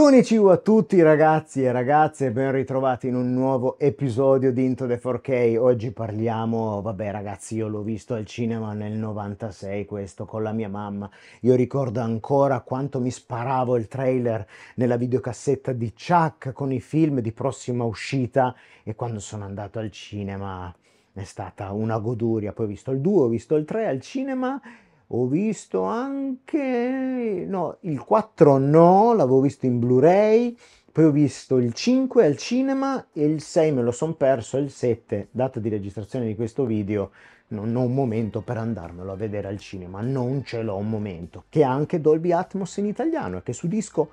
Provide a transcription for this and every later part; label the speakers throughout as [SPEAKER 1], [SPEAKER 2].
[SPEAKER 1] Konnichiwa a tutti ragazzi e ragazze, ben ritrovati in un nuovo episodio di Into the 4K. Oggi parliamo, vabbè ragazzi, io l'ho visto al cinema nel 96 questo con la mia mamma. Io ricordo ancora quanto mi sparavo il trailer nella videocassetta di Chuck con i film di prossima uscita e quando sono andato al cinema è stata una goduria. Poi ho visto il 2, ho visto il 3 al cinema ho visto anche, no, il 4 no, l'avevo visto in Blu-ray, poi ho visto il 5 al cinema e il 6 me lo son perso, il 7, data di registrazione di questo video, non ho un momento per andarmelo a vedere al cinema, non ce l'ho un momento, che ha anche Dolby Atmos in italiano e che su disco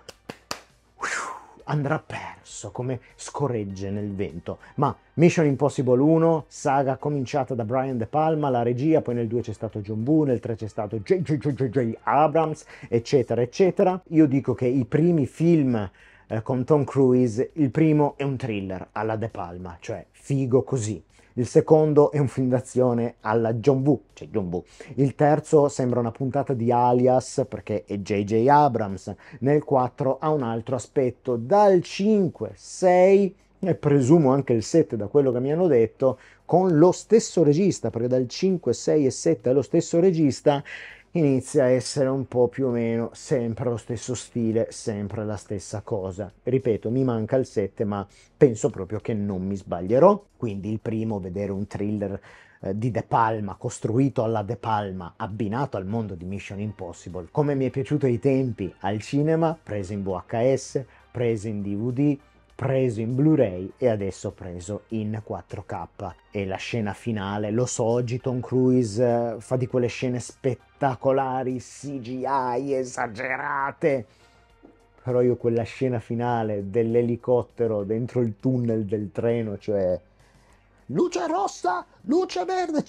[SPEAKER 1] andrà perso come scorregge nel vento. Ma Mission Impossible 1, saga cominciata da Brian De Palma, la regia, poi nel 2 c'è stato John Boo, nel 3 c'è stato J.J.J.J. Abrams, eccetera, eccetera. Io dico che i primi film eh, con Tom Cruise, il primo è un thriller alla De Palma, cioè figo così il secondo è un film d'azione alla John Woo, cioè John Woo. Il terzo sembra una puntata di Alias perché è J.J. Abrams. Nel 4 ha un altro aspetto. Dal 5, 6 e presumo anche il 7 da quello che mi hanno detto, con lo stesso regista, perché dal 5, 6 e 7 è lo stesso regista, inizia a essere un po' più o meno sempre lo stesso stile, sempre la stessa cosa. Ripeto, mi manca il 7, ma penso proprio che non mi sbaglierò. Quindi il primo, vedere un thriller eh, di De Palma, costruito alla De Palma, abbinato al mondo di Mission Impossible, come mi è piaciuto ai tempi al cinema, preso in VHS, preso in DVD, preso in Blu-ray e adesso preso in 4K. E la scena finale, lo so, oggi Tom Cruise eh, fa di quelle scene spettacolari spettacolari, CGI esagerate. Però io quella scena finale dell'elicottero dentro il tunnel del treno, cioè luce rossa, luce verde,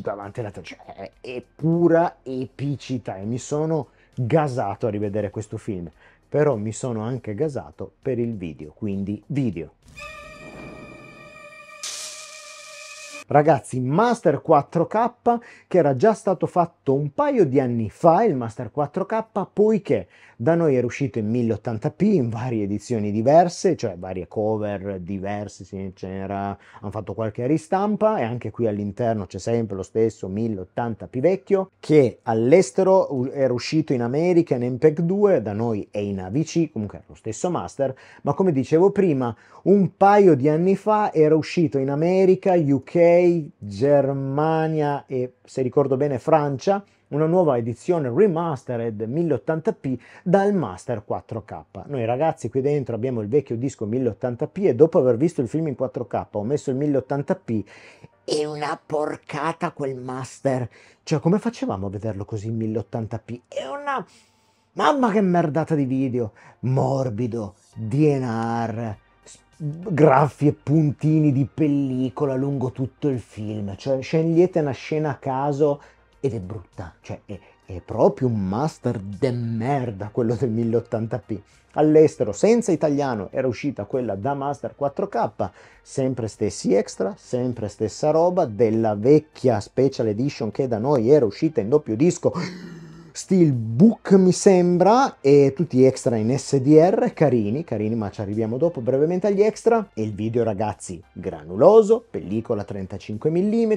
[SPEAKER 1] davanti alla cioè, è pura epicità e mi sono gasato a rivedere questo film, però mi sono anche gasato per il video, quindi video. Ragazzi, Master 4K che era già stato fatto un paio di anni fa, il Master 4K, poiché da noi era uscito in 1080p in varie edizioni diverse, cioè varie cover diverse, hanno fatto qualche ristampa e anche qui all'interno c'è sempre lo stesso 1080p vecchio che all'estero era uscito in America in MPEG 2, da noi è in AVC, comunque è lo stesso Master, ma come dicevo prima, un paio di anni fa era uscito in America, UK, Germania e, se ricordo bene, Francia, una nuova edizione remastered 1080p dal Master 4K. Noi ragazzi qui dentro abbiamo il vecchio disco 1080p e dopo aver visto il film in 4K ho messo il 1080p e una porcata quel Master. Cioè come facevamo a vederlo così in 1080p? È una... Mamma che merdata di video! Morbido, DNR graffi e puntini di pellicola lungo tutto il film. Cioè, scegliete una scena a caso ed è brutta. Cioè, è, è proprio un master de merda quello del 1080p. All'estero, senza italiano, era uscita quella da Master 4K, sempre stessi extra, sempre stessa roba della vecchia Special Edition che da noi era uscita in doppio disco Steelbook mi sembra e tutti gli extra in SDR, carini, carini ma ci arriviamo dopo brevemente agli extra e il video ragazzi granuloso, pellicola 35 mm,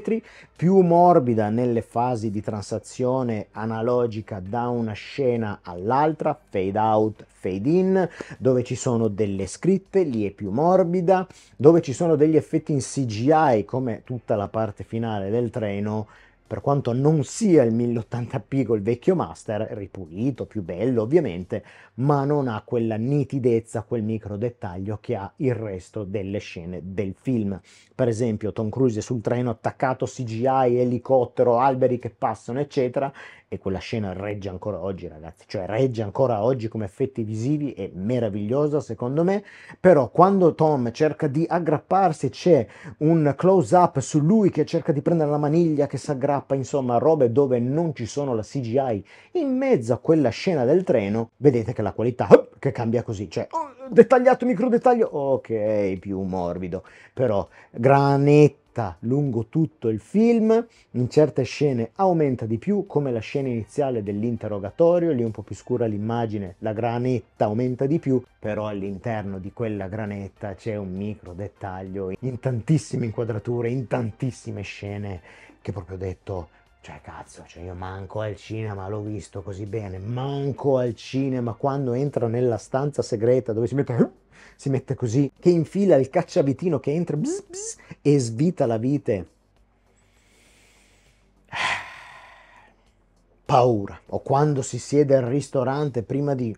[SPEAKER 1] più morbida nelle fasi di transazione analogica da una scena all'altra, fade out, fade in, dove ci sono delle scritte, lì è più morbida, dove ci sono degli effetti in CGI come tutta la parte finale del treno per quanto non sia il 1080p col vecchio master, ripulito, più bello ovviamente, ma non ha quella nitidezza, quel micro dettaglio che ha il resto delle scene del film. Per esempio Tom Cruise sul treno attaccato, CGI, elicottero, alberi che passano, eccetera, e quella scena regge ancora oggi, ragazzi, cioè regge ancora oggi come effetti visivi, è meravigliosa secondo me, però quando Tom cerca di aggrapparsi c'è un close up su lui che cerca di prendere la maniglia che si aggrappa K, insomma robe dove non ci sono la CGI, in mezzo a quella scena del treno, vedete che la qualità che cambia così, cioè oh, dettagliato micro dettaglio, ok, più morbido, però granetto aumenta lungo tutto il film, in certe scene aumenta di più, come la scena iniziale dell'interrogatorio, lì un po' più scura l'immagine, la granetta aumenta di più, però all'interno di quella granetta c'è un micro dettaglio in tantissime inquadrature, in tantissime scene, che proprio detto cioè, cazzo, cioè io manco al cinema l'ho visto così bene, manco al cinema quando entra nella stanza segreta dove si mette, si mette così, che infila il cacciavitino che entra bzz, bzz, e svita la vite. Paura. O quando si siede al ristorante prima di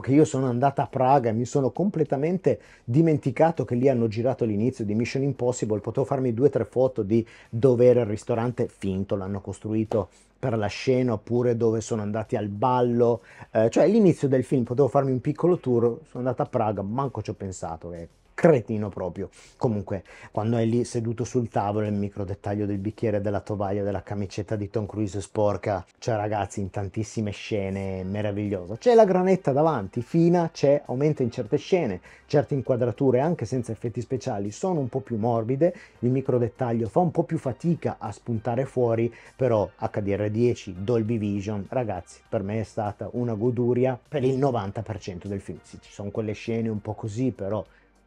[SPEAKER 1] che io sono andata a Praga e mi sono completamente dimenticato che lì hanno girato l'inizio di Mission Impossible, potevo farmi due o tre foto di dove era il ristorante finto, l'hanno costruito per la scena oppure dove sono andati al ballo, eh, cioè all'inizio del film potevo farmi un piccolo tour, sono andata a Praga, manco ci ho pensato. Ecco cretino proprio. Comunque, quando è lì seduto sul tavolo, il micro dettaglio del bicchiere, della tovaglia, della camicetta di Tom Cruise sporca, cioè ragazzi, in tantissime scene meraviglioso. C'è la granetta davanti, fina, c'è, aumenta in certe scene, certe inquadrature anche senza effetti speciali sono un po' più morbide, il micro dettaglio fa un po' più fatica a spuntare fuori, però HDR10, Dolby Vision, ragazzi, per me è stata una goduria per il 90% del film. Sì, ci sono quelle scene un po' così, però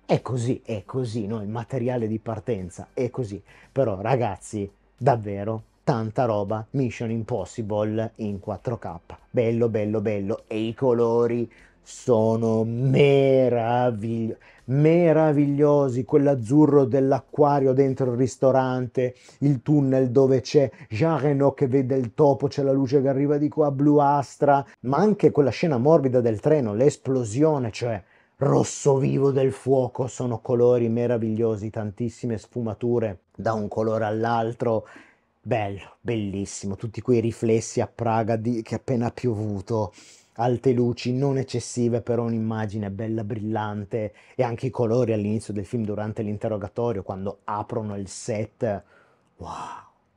[SPEAKER 1] è così, è così, no? il materiale di partenza è così. Però ragazzi, davvero, tanta roba Mission Impossible in 4K. Bello, bello, bello. E i colori sono meravigli- meravigliosi, quell'azzurro dell'acquario dentro il ristorante, il tunnel dove c'è Jean Reno che vede il topo, c'è la luce che arriva di qua bluastra, ma anche quella scena morbida del treno, l'esplosione, cioè rosso vivo del fuoco, sono colori meravigliosi, tantissime sfumature da un colore all'altro. Bello, bellissimo, tutti quei riflessi a Praga di, che appena ha piovuto, alte luci non eccessive, però un'immagine bella, brillante e anche i colori all'inizio del film durante l'interrogatorio, quando aprono il set. Wow,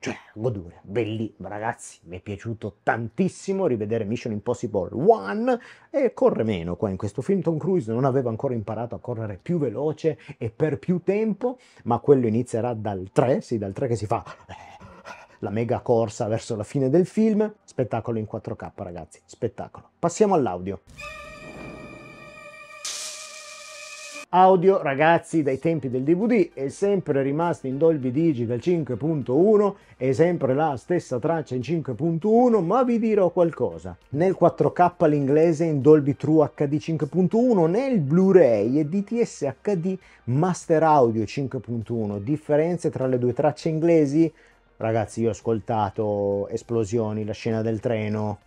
[SPEAKER 1] cioè, godure, bellissimo, ragazzi, mi è piaciuto tantissimo rivedere Mission Impossible 1 e corre meno qua in questo film Tom Cruise non aveva ancora imparato a correre più veloce e per più tempo, ma quello inizierà dal 3, sì, dal 3 che si fa eh, la mega corsa verso la fine del film, spettacolo in 4K ragazzi, spettacolo. Passiamo all'audio. Audio, ragazzi, dai tempi del DVD è sempre rimasto in Dolby Digital 5.1, è sempre la stessa traccia in 5.1, ma vi dirò qualcosa. Nel 4K l'inglese è in Dolby True HD 5.1, nel Blu-ray è DTS HD Master Audio 5.1. Differenze tra le due tracce inglesi? Ragazzi, io ho ascoltato esplosioni, la scena del treno,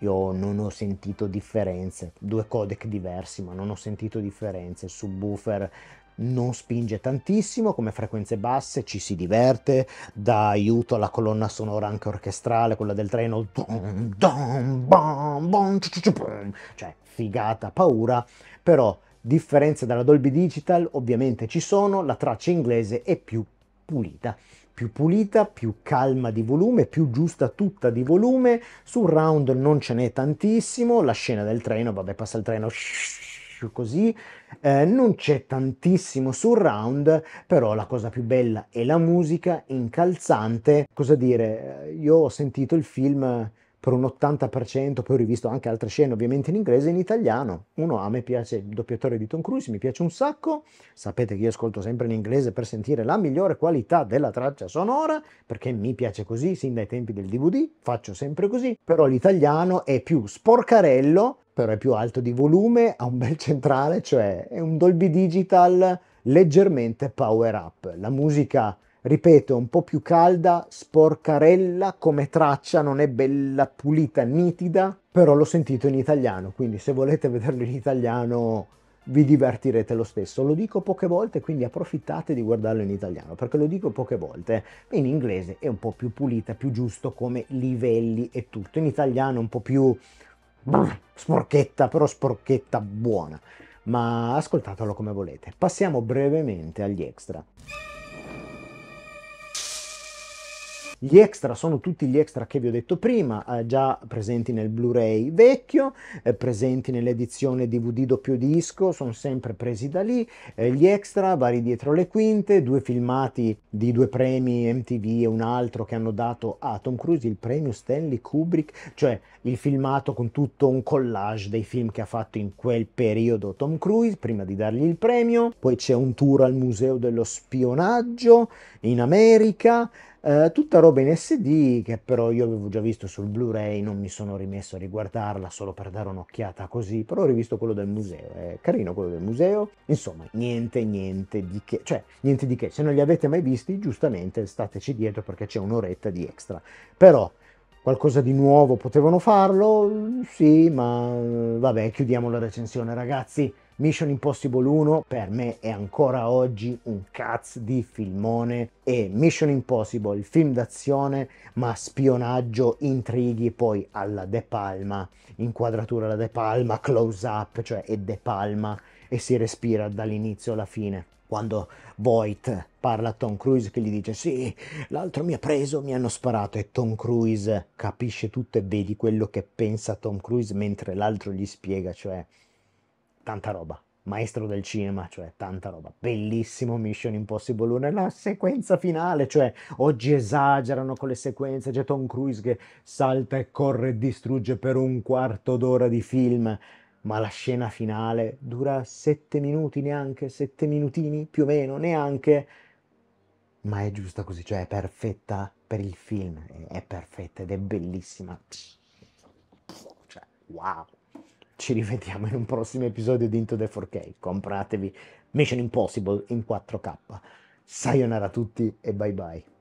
[SPEAKER 1] io non ho sentito differenze, due codec diversi ma non ho sentito differenze, il subwoofer non spinge tantissimo come frequenze basse, ci si diverte, dà aiuto alla colonna sonora anche orchestrale, quella del treno, cioè figata, paura, però differenze dalla Dolby Digital ovviamente ci sono, la traccia inglese è più pulita più pulita, più calma di volume, più giusta tutta di volume, sul round non ce n'è tantissimo, la scena del treno, vabbè passa il treno così, eh, non c'è tantissimo surround, però la cosa più bella è la musica, incalzante, cosa dire, eh, io ho sentito il film per un 80%, poi ho rivisto anche altre scene ovviamente in inglese e in italiano. Uno, a me piace il doppiatore di Tom Cruise, mi piace un sacco, sapete che io ascolto sempre in inglese per sentire la migliore qualità della traccia sonora, perché mi piace così, sin dai tempi del DVD, faccio sempre così, però l'italiano è più sporcarello, però è più alto di volume, ha un bel centrale, cioè è un Dolby Digital leggermente power up. La musica ripeto, un po' più calda, sporcarella come traccia, non è bella, pulita, nitida, però l'ho sentito in italiano, quindi se volete vederlo in italiano vi divertirete lo stesso. Lo dico poche volte, quindi approfittate di guardarlo in italiano, perché lo dico poche volte. In inglese è un po' più pulita, più giusto come livelli e tutto. In italiano è un po' più sporchetta, però sporchetta buona. Ma ascoltatelo come volete. Passiamo brevemente agli extra. Gli extra sono tutti gli extra che vi ho detto prima, eh, già presenti nel Blu-ray vecchio, eh, presenti nell'edizione DVD doppio disco, sono sempre presi da lì. Eh, gli extra vari dietro le quinte, due filmati di due premi MTV e un altro che hanno dato a Tom Cruise il premio Stanley Kubrick, cioè il filmato con tutto un collage dei film che ha fatto in quel periodo Tom Cruise prima di dargli il premio, poi c'è un tour al museo dello spionaggio in America, eh, tutta roba in SD che però io avevo già visto sul Blu-ray, non mi sono rimesso a riguardarla solo per dare un'occhiata così, però ho rivisto quello del museo, è carino quello del museo, insomma niente niente di che, cioè niente di che, se non li avete mai visti giustamente stateci dietro perché c'è un'oretta di extra, però qualcosa di nuovo potevano farlo, sì, ma eh, vabbè, chiudiamo la recensione ragazzi. Mission Impossible 1 per me è ancora oggi un cazzo di filmone e Mission Impossible, film d'azione ma spionaggio, intrighi, poi alla De Palma, inquadratura alla De Palma, close up, cioè è De Palma e si respira dall'inizio alla fine quando Voight parla a Tom Cruise che gli dice sì, l'altro mi ha preso, mi hanno sparato e Tom Cruise capisce tutto e vedi quello che pensa Tom Cruise mentre l'altro gli spiega, cioè tanta roba, maestro del cinema, cioè tanta roba, bellissimo Mission Impossible 1, la sequenza finale, cioè oggi esagerano con le sequenze, c'è Tom Cruise che salta e corre e distrugge per un quarto d'ora di film, ma la scena finale dura sette minuti neanche, sette minutini più o meno, neanche, ma è giusta così, cioè è perfetta per il film, è, perfetta ed è bellissima. Cioè, wow! Ci rivediamo in un prossimo episodio di Into the 4K, compratevi Mission Impossible in 4K. Sayonara a tutti e bye bye.